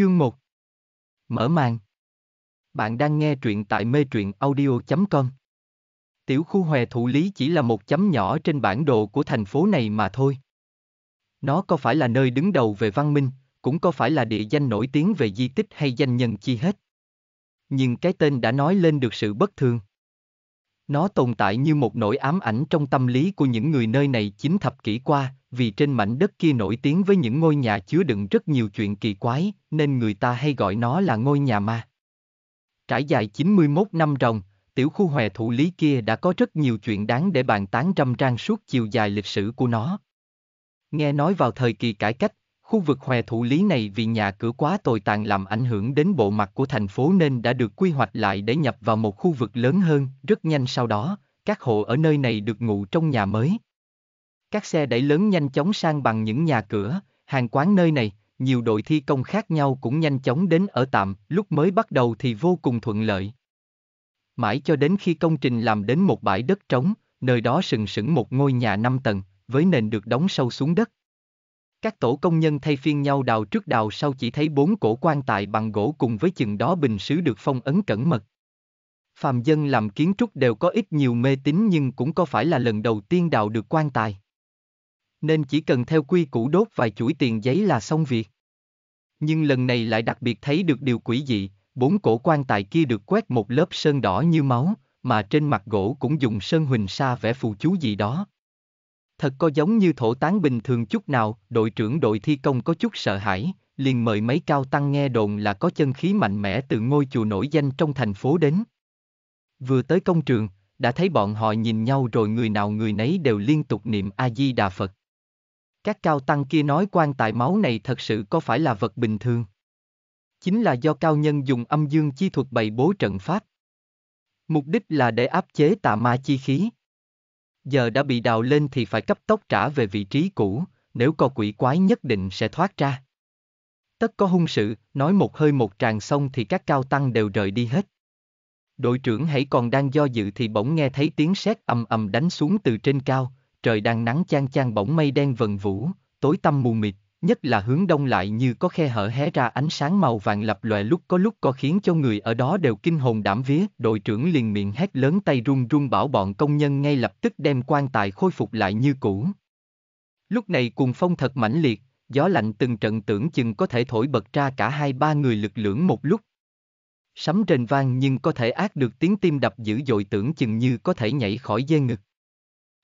Chương 1 Mở màn Bạn đang nghe truyện tại mê truyện audio.com Tiểu khu hòe thụ lý chỉ là một chấm nhỏ trên bản đồ của thành phố này mà thôi. Nó có phải là nơi đứng đầu về văn minh, cũng có phải là địa danh nổi tiếng về di tích hay danh nhân chi hết. Nhưng cái tên đã nói lên được sự bất thường. Nó tồn tại như một nỗi ám ảnh trong tâm lý của những người nơi này chín thập kỷ qua, vì trên mảnh đất kia nổi tiếng với những ngôi nhà chứa đựng rất nhiều chuyện kỳ quái, nên người ta hay gọi nó là ngôi nhà ma. Trải dài 91 năm ròng, tiểu khu hòe thủ lý kia đã có rất nhiều chuyện đáng để bàn tán trăm trang suốt chiều dài lịch sử của nó. Nghe nói vào thời kỳ cải cách, Khu vực hòe thủ lý này vì nhà cửa quá tồi tàn làm ảnh hưởng đến bộ mặt của thành phố nên đã được quy hoạch lại để nhập vào một khu vực lớn hơn. Rất nhanh sau đó, các hộ ở nơi này được ngủ trong nhà mới. Các xe đẩy lớn nhanh chóng sang bằng những nhà cửa, hàng quán nơi này, nhiều đội thi công khác nhau cũng nhanh chóng đến ở tạm, lúc mới bắt đầu thì vô cùng thuận lợi. Mãi cho đến khi công trình làm đến một bãi đất trống, nơi đó sừng sững một ngôi nhà 5 tầng, với nền được đóng sâu xuống đất. Các tổ công nhân thay phiên nhau đào trước đào sau chỉ thấy bốn cổ quan tài bằng gỗ cùng với chừng đó bình sứ được phong ấn cẩn mật. Phàm dân làm kiến trúc đều có ít nhiều mê tín nhưng cũng có phải là lần đầu tiên đào được quan tài. Nên chỉ cần theo quy củ đốt vài chuỗi tiền giấy là xong việc. Nhưng lần này lại đặc biệt thấy được điều quỷ dị, bốn cổ quan tài kia được quét một lớp sơn đỏ như máu, mà trên mặt gỗ cũng dùng sơn huỳnh sa vẽ phù chú gì đó thật có giống như thổ tán bình thường chút nào, đội trưởng đội thi công có chút sợ hãi, liền mời mấy cao tăng nghe đồn là có chân khí mạnh mẽ từ ngôi chùa nổi danh trong thành phố đến. Vừa tới công trường, đã thấy bọn họ nhìn nhau rồi người nào người nấy đều liên tục niệm A-di-đà Phật. Các cao tăng kia nói quan tài máu này thật sự có phải là vật bình thường. Chính là do cao nhân dùng âm dương chi thuật bày bố trận pháp. Mục đích là để áp chế tà ma chi khí. Giờ đã bị đào lên thì phải cấp tốc trả về vị trí cũ, nếu có quỷ quái nhất định sẽ thoát ra. Tất có hung sự, nói một hơi một tràng xong thì các cao tăng đều rời đi hết. Đội trưởng hãy còn đang do dự thì bỗng nghe thấy tiếng sét ầm ầm đánh xuống từ trên cao, trời đang nắng chang chang bỗng mây đen vần vũ, tối tăm mù mịt, nhất là hướng đông lại như có khe hở hé ra ánh sáng màu vàng lập lòe lúc có lúc có khiến cho người ở đó đều kinh hồn đảm vía. Đội trưởng liền miệng hét lớn tay run run bảo bọn công nhân ngay lập tức đem quan tài khôi phục lại như cũ. Lúc này cùng phong thật mãnh liệt, gió lạnh từng trận tưởng chừng có thể thổi bật ra cả hai ba người lực lưỡng một lúc. Sấm rền vang nhưng có thể ác được tiếng tim đập dữ dội tưởng chừng như có thể nhảy khỏi dê ngực.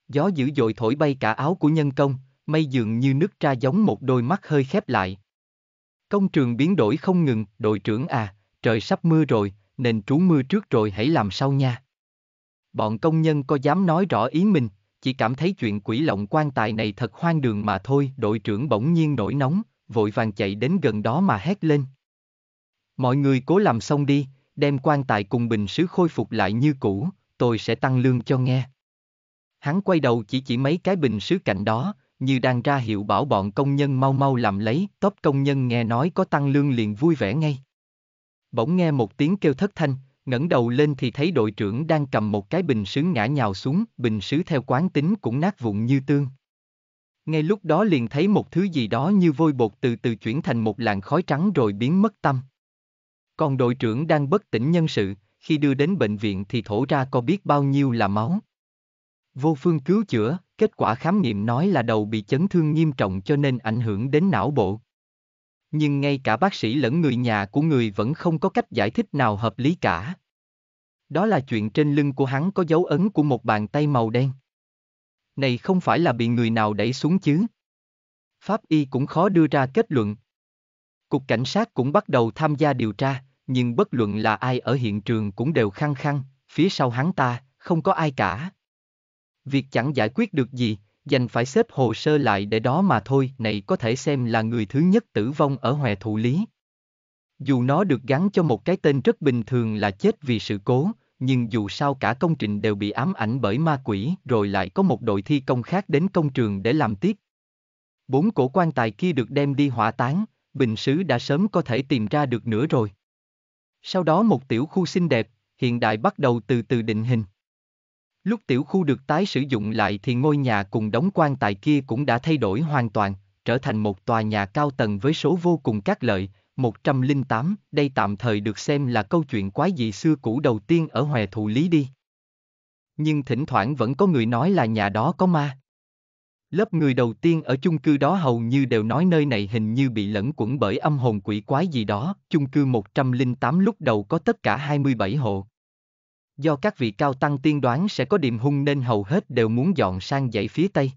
Gió dữ dội thổi bay cả áo của nhân công, mây dường như nứt ra giống một đôi mắt hơi khép lại. Công trường biến đổi không ngừng, đội trưởng à, trời sắp mưa rồi, nên trú mưa trước rồi hãy làm sao nha. Bọn công nhân có dám nói rõ ý mình, chỉ cảm thấy chuyện quỷ lộng quan tài này thật hoang đường mà thôi. Đội trưởng bỗng nhiên nổi nóng, vội vàng chạy đến gần đó mà hét lên. Mọi người cố làm xong đi, đem quan tài cùng bình sứ khôi phục lại như cũ, tôi sẽ tăng lương cho nghe. Hắn quay đầu chỉ chỉ mấy cái bình sứ cạnh đó, như đang ra hiệu bảo bọn công nhân mau mau làm lấy, top công nhân nghe nói có tăng lương liền vui vẻ ngay. Bỗng nghe một tiếng kêu thất thanh, ngẩng đầu lên thì thấy đội trưởng đang cầm một cái bình sứ ngã nhào xuống, bình sứ theo quán tính cũng nát vụn như tương. Ngay lúc đó liền thấy một thứ gì đó như vôi bột từ từ chuyển thành một làn khói trắng rồi biến mất tâm. Còn đội trưởng đang bất tỉnh nhân sự, khi đưa đến bệnh viện thì thổ ra có biết bao nhiêu là máu. Vô phương cứu chữa, kết quả khám nghiệm nói là đầu bị chấn thương nghiêm trọng cho nên ảnh hưởng đến não bộ. Nhưng ngay cả bác sĩ lẫn người nhà của người vẫn không có cách giải thích nào hợp lý cả. Đó là chuyện trên lưng của hắn có dấu ấn của một bàn tay màu đen. Này không phải là bị người nào đẩy xuống chứ. Pháp y cũng khó đưa ra kết luận. Cục cảnh sát cũng bắt đầu tham gia điều tra, nhưng bất luận là ai ở hiện trường cũng đều khăng khăng, phía sau hắn ta, không có ai cả việc chẳng giải quyết được gì, dành phải xếp hồ sơ lại để đó mà thôi này có thể xem là người thứ nhất tử vong ở hòe thụ lý. Dù nó được gắn cho một cái tên rất bình thường là chết vì sự cố, nhưng dù sao cả công trình đều bị ám ảnh bởi ma quỷ rồi lại có một đội thi công khác đến công trường để làm tiếp. Bốn cổ quan tài kia được đem đi hỏa táng, bình sứ đã sớm có thể tìm ra được nữa rồi. Sau đó một tiểu khu xinh đẹp, hiện đại bắt đầu từ từ định hình. Lúc tiểu khu được tái sử dụng lại thì ngôi nhà cùng đóng quan tài kia cũng đã thay đổi hoàn toàn, trở thành một tòa nhà cao tầng với số vô cùng các lợi, 108, đây tạm thời được xem là câu chuyện quái dị xưa cũ đầu tiên ở Hòe Thụ Lý đi. Nhưng thỉnh thoảng vẫn có người nói là nhà đó có ma. Lớp người đầu tiên ở chung cư đó hầu như đều nói nơi này hình như bị lẫn quẩn bởi âm hồn quỷ quái gì đó, chung cư 108 lúc đầu có tất cả 27 hộ do các vị cao tăng tiên đoán sẽ có điểm hung nên hầu hết đều muốn dọn sang dãy phía Tây.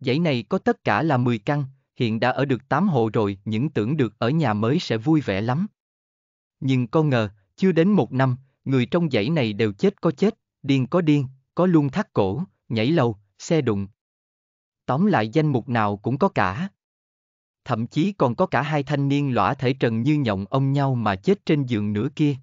Dãy này có tất cả là 10 căn, hiện đã ở được 8 hộ rồi, những tưởng được ở nhà mới sẽ vui vẻ lắm. Nhưng con ngờ, chưa đến một năm, người trong dãy này đều chết có chết, điên có điên, có luôn thắt cổ, nhảy lầu, xe đụng. Tóm lại danh mục nào cũng có cả. Thậm chí còn có cả hai thanh niên lõa thể trần như nhộng ông nhau mà chết trên giường nữa kia.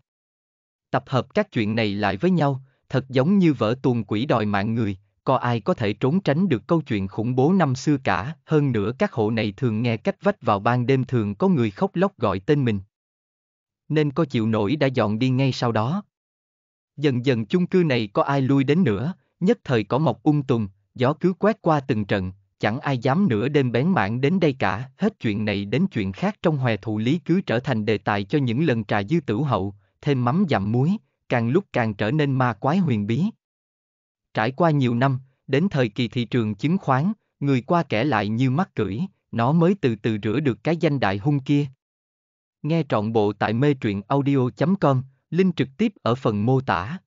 Tập hợp các chuyện này lại với nhau, thật giống như vở tuồng quỷ đòi mạng người, có ai có thể trốn tránh được câu chuyện khủng bố năm xưa cả, hơn nữa các hộ này thường nghe cách vách vào ban đêm thường có người khóc lóc gọi tên mình. Nên có chịu nổi đã dọn đi ngay sau đó. Dần dần chung cư này có ai lui đến nữa, nhất thời có mọc ung tùng, gió cứ quét qua từng trận, chẳng ai dám nửa đêm bén mảng đến đây cả, hết chuyện này đến chuyện khác trong hòe thụ lý cứ trở thành đề tài cho những lần trà dư tử hậu, thêm mắm dặm muối, càng lúc càng trở nên ma quái huyền bí. Trải qua nhiều năm, đến thời kỳ thị trường chứng khoán, người qua kẻ lại như mắc cưỡi, nó mới từ từ rửa được cái danh đại hung kia. Nghe trọn bộ tại mê truyện audio.com, link trực tiếp ở phần mô tả.